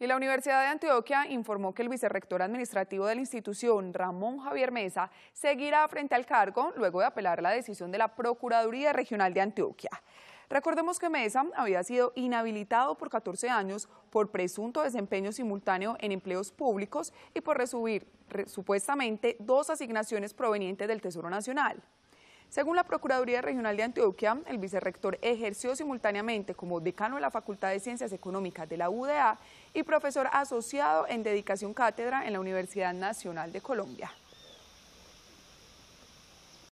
Y la Universidad de Antioquia informó que el vicerrector administrativo de la institución, Ramón Javier Mesa, seguirá frente al cargo luego de apelar la decisión de la Procuraduría Regional de Antioquia. Recordemos que Mesa había sido inhabilitado por 14 años por presunto desempeño simultáneo en empleos públicos y por recibir supuestamente dos asignaciones provenientes del Tesoro Nacional. Según la Procuraduría Regional de Antioquia, el vicerrector ejerció simultáneamente como decano de la Facultad de Ciencias Económicas de la UDA y profesor asociado en dedicación cátedra en la Universidad Nacional de Colombia.